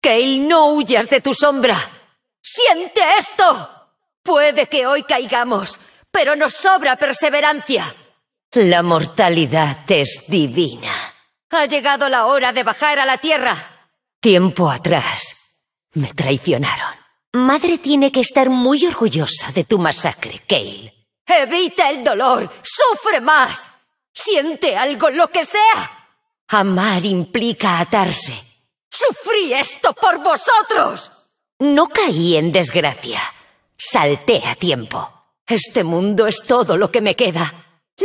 Kale, no huyas de tu sombra. Siente esto. Puede que hoy caigamos, pero nos sobra perseverancia. La mortalidad es divina. Ha llegado la hora de bajar a la tierra. Tiempo atrás, me traicionaron. Madre tiene que estar muy orgullosa de tu masacre, Kale. Evita el dolor, sufre más. Siente algo, lo que sea. Amar implica atarse ¡Sufrí esto por vosotros! No caí en desgracia. Salté a tiempo. Este mundo es todo lo que me queda.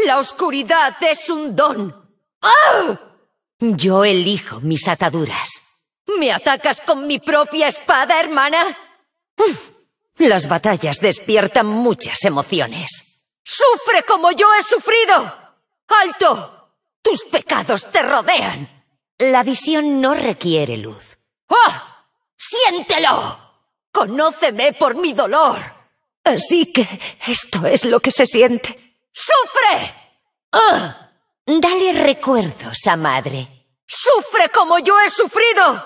La oscuridad es un don. ¡Ah! Yo elijo mis ataduras. ¿Me atacas con mi propia espada, hermana? Las batallas despiertan muchas emociones. ¡Sufre como yo he sufrido! ¡Alto! Tus pecados te rodean. La visión no requiere luz. ¡Ah! ¡Siéntelo! Conóceme por mi dolor. Así que esto es lo que se siente. ¡Sufre! ¡Ah! Dale recuerdos a madre. ¡Sufre como yo he sufrido!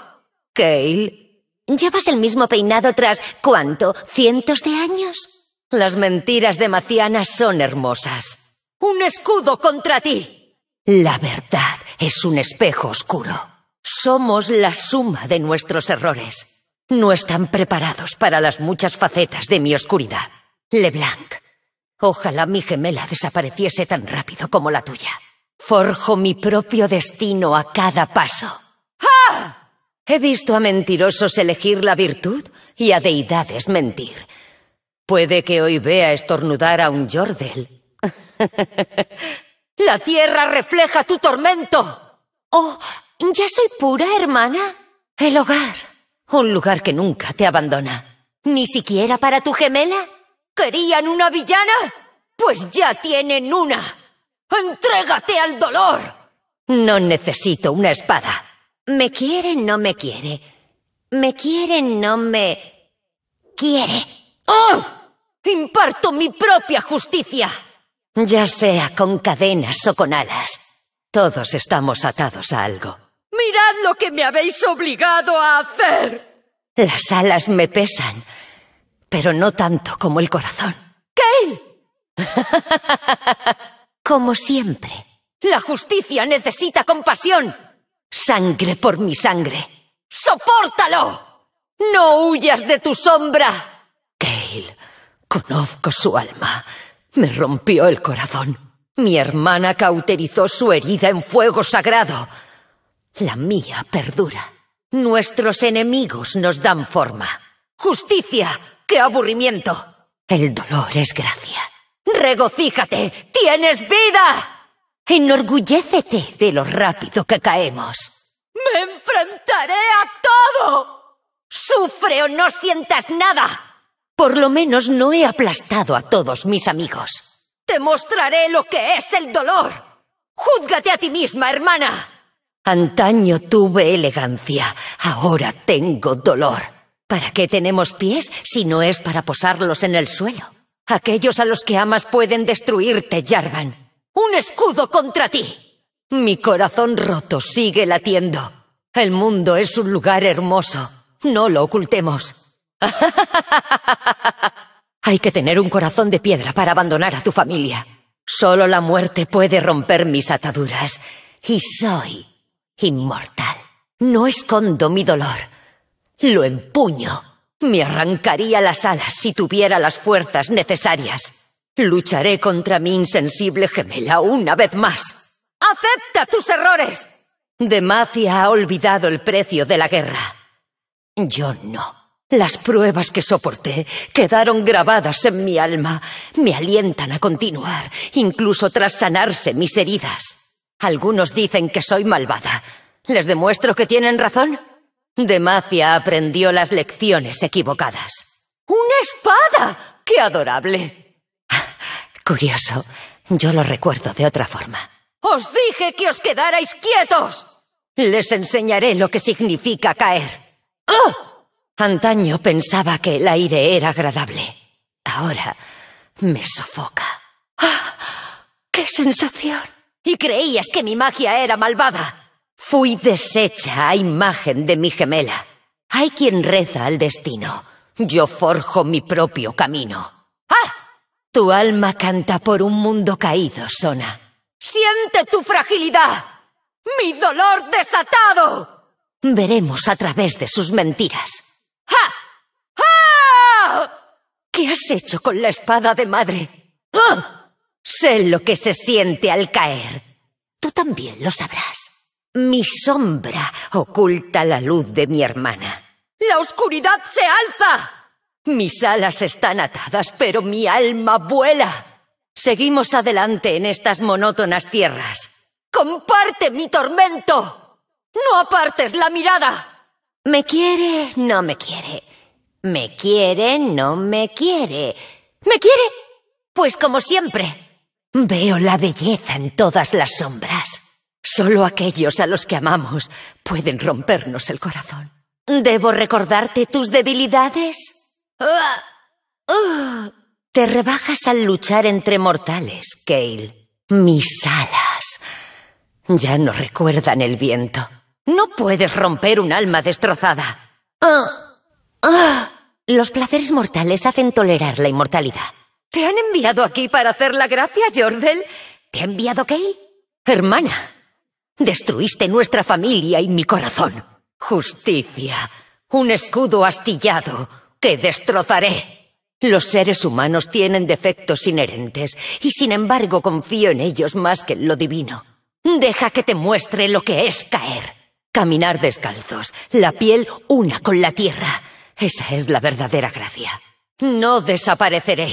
Kale, ¿llevas el mismo peinado tras cuánto? ¿Cientos de años? Las mentiras de Maciana son hermosas. ¡Un escudo contra ti! La verdad es un espejo oscuro. Somos la suma de nuestros errores. No están preparados para las muchas facetas de mi oscuridad. Leblanc, ojalá mi gemela desapareciese tan rápido como la tuya. Forjo mi propio destino a cada paso. ¡Ah! He visto a mentirosos elegir la virtud y a deidades mentir. Puede que hoy vea estornudar a un Jordel. La tierra refleja tu tormento. Oh, ya soy pura, hermana. El hogar. Un lugar que nunca te abandona. Ni siquiera para tu gemela. ¿Querían una villana? Pues ya tienen una. Entrégate al dolor. No necesito una espada. Me quiere, no me quiere. Me quiere, no me... quiere. ¡Oh! Imparto mi propia justicia. Ya sea con cadenas o con alas, todos estamos atados a algo. ¡Mirad lo que me habéis obligado a hacer! Las alas me pesan, pero no tanto como el corazón. ¡Kale! como siempre. La justicia necesita compasión. Sangre por mi sangre. ¡Sopórtalo! ¡No huyas de tu sombra! Kale, conozco su alma. Me rompió el corazón. Mi hermana cauterizó su herida en fuego sagrado. La mía perdura. Nuestros enemigos nos dan forma. ¡Justicia! ¡Qué aburrimiento! El dolor es gracia. ¡Regocíjate! ¡Tienes vida! Enorgullécete de lo rápido que caemos. ¡Me enfrentaré a todo! ¡Sufre o no sientas nada! Por lo menos no he aplastado a todos mis amigos. Te mostraré lo que es el dolor. Júzgate a ti misma, hermana. Antaño tuve elegancia, ahora tengo dolor. ¿Para qué tenemos pies si no es para posarlos en el suelo? Aquellos a los que amas pueden destruirte, Jarvan. Un escudo contra ti. Mi corazón roto sigue latiendo. El mundo es un lugar hermoso. No lo ocultemos. Hay que tener un corazón de piedra para abandonar a tu familia. Solo la muerte puede romper mis ataduras. Y soy inmortal. No escondo mi dolor. Lo empuño. Me arrancaría las alas si tuviera las fuerzas necesarias. Lucharé contra mi insensible gemela una vez más. ¡Acepta tus errores! Demacia ha olvidado el precio de la guerra. Yo no. Las pruebas que soporté quedaron grabadas en mi alma. Me alientan a continuar, incluso tras sanarse mis heridas. Algunos dicen que soy malvada. ¿Les demuestro que tienen razón? Demacia aprendió las lecciones equivocadas. ¡Una espada! ¡Qué adorable! Curioso, yo lo recuerdo de otra forma. ¡Os dije que os quedarais quietos! Les enseñaré lo que significa caer. Antaño pensaba que el aire era agradable. Ahora me sofoca. ¡Ah! ¡Qué sensación! Y creías que mi magia era malvada. Fui deshecha a imagen de mi gemela. Hay quien reza al destino. Yo forjo mi propio camino. ¡Ah! Tu alma canta por un mundo caído, Sona. ¡Siente tu fragilidad! ¡Mi dolor desatado! Veremos a través de sus mentiras. ¿Qué has hecho con la espada de madre? ¡Ah! Sé lo que se siente al caer. Tú también lo sabrás. Mi sombra oculta la luz de mi hermana. ¡La oscuridad se alza! Mis alas están atadas, pero mi alma vuela. Seguimos adelante en estas monótonas tierras. ¡Comparte mi tormento! ¡No apartes la mirada! Me quiere, no me quiere. Me quiere, no me quiere. ¿Me quiere? Pues como siempre. Veo la belleza en todas las sombras. Solo aquellos a los que amamos pueden rompernos el corazón. ¿Debo recordarte tus debilidades? Ah, ah. te rebajas al luchar entre mortales, Kale. Mis alas ya no recuerdan el viento. No puedes romper un alma destrozada. Ah, ah. Los placeres mortales hacen tolerar la inmortalidad. ¿Te han enviado aquí para hacer la gracia, Jordel? ¿Te ha enviado qué? Hermana, destruiste nuestra familia y mi corazón. Justicia, un escudo astillado que destrozaré. Los seres humanos tienen defectos inherentes y sin embargo confío en ellos más que en lo divino. Deja que te muestre lo que es caer. Caminar descalzos, la piel una con la tierra. Esa es la verdadera gracia. No desapareceré,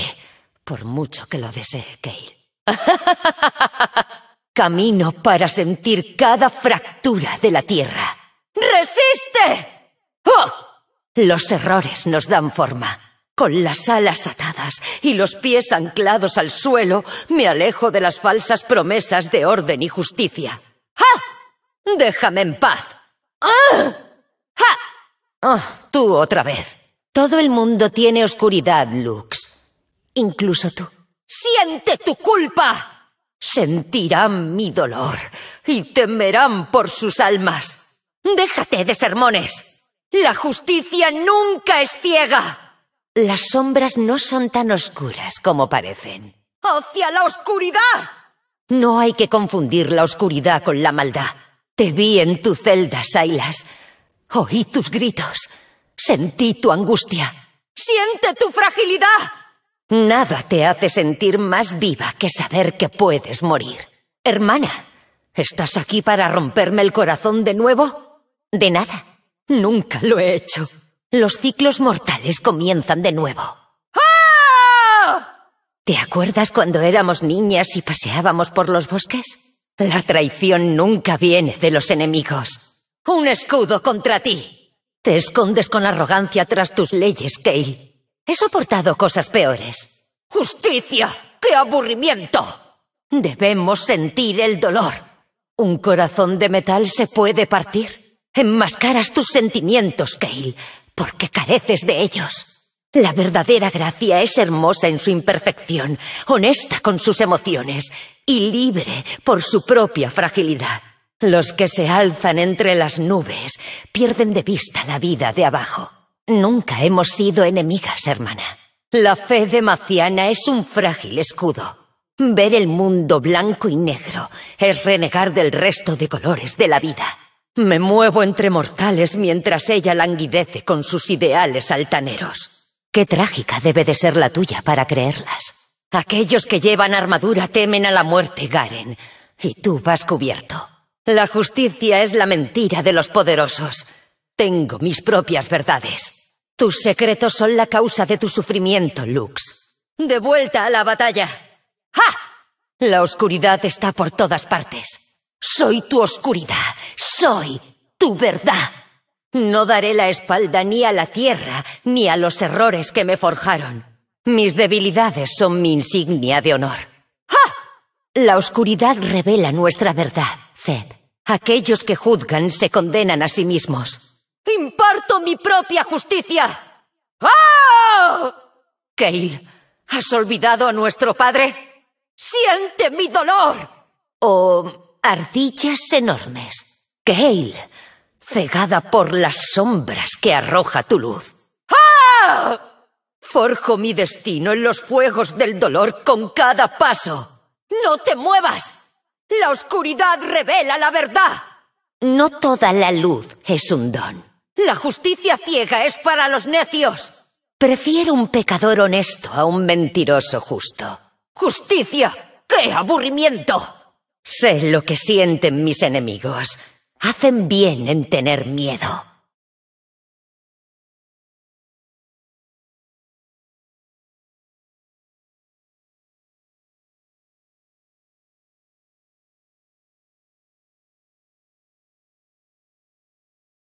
por mucho que lo desee Kale. Camino para sentir cada fractura de la tierra. ¡Resiste! ¡Oh! Los errores nos dan forma. Con las alas atadas y los pies anclados al suelo, me alejo de las falsas promesas de orden y justicia. Déjame en paz. ¡Ah! ¡Ja! Ah, tú otra vez. Todo el mundo tiene oscuridad, Lux. Incluso tú. ¡Siente tu culpa! Sentirán mi dolor y temerán por sus almas. Déjate de sermones. La justicia nunca es ciega. Las sombras no son tan oscuras como parecen. ¡Hacia la oscuridad! No hay que confundir la oscuridad con la maldad. Te vi en tu celda, Silas. Oí tus gritos. Sentí tu angustia. ¡Siente tu fragilidad! Nada te hace sentir más viva que saber que puedes morir. Hermana, ¿estás aquí para romperme el corazón de nuevo? De nada. Nunca lo he hecho. Los ciclos mortales comienzan de nuevo. ¡Ah! ¿Te acuerdas cuando éramos niñas y paseábamos por los bosques? La traición nunca viene de los enemigos. Un escudo contra ti. Te escondes con arrogancia tras tus leyes, Kale. He soportado cosas peores. ¡Justicia! ¡Qué aburrimiento! Debemos sentir el dolor. Un corazón de metal se puede partir. Enmascaras tus sentimientos, Kale, porque careces de ellos. La verdadera gracia es hermosa en su imperfección, honesta con sus emociones y libre por su propia fragilidad. Los que se alzan entre las nubes pierden de vista la vida de abajo. Nunca hemos sido enemigas, hermana. La fe de Maciana es un frágil escudo. Ver el mundo blanco y negro es renegar del resto de colores de la vida. Me muevo entre mortales mientras ella languidece con sus ideales altaneros. Qué trágica debe de ser la tuya para creerlas. Aquellos que llevan armadura temen a la muerte, Garen, y tú vas cubierto. La justicia es la mentira de los poderosos. Tengo mis propias verdades. Tus secretos son la causa de tu sufrimiento, Lux. De vuelta a la batalla. ¡Ah! La oscuridad está por todas partes. Soy tu oscuridad. Soy tu verdad. No daré la espalda ni a la tierra ni a los errores que me forjaron. Mis debilidades son mi insignia de honor. ¡Ah! La oscuridad revela nuestra verdad, Zed. Aquellos que juzgan se condenan a sí mismos. ¡Imparto mi propia justicia! ¡Ah! Kale, ¿has olvidado a nuestro padre? ¡Siente mi dolor! Oh, ardillas enormes. Kale, cegada por las sombras que arroja tu luz. ¡Ah! Forjo mi destino en los fuegos del dolor con cada paso. ¡No te muevas! La oscuridad revela la verdad. No toda la luz es un don. La justicia ciega es para los necios. Prefiero un pecador honesto a un mentiroso justo. ¡Justicia! ¡Qué aburrimiento! Sé lo que sienten mis enemigos. Hacen bien en tener miedo.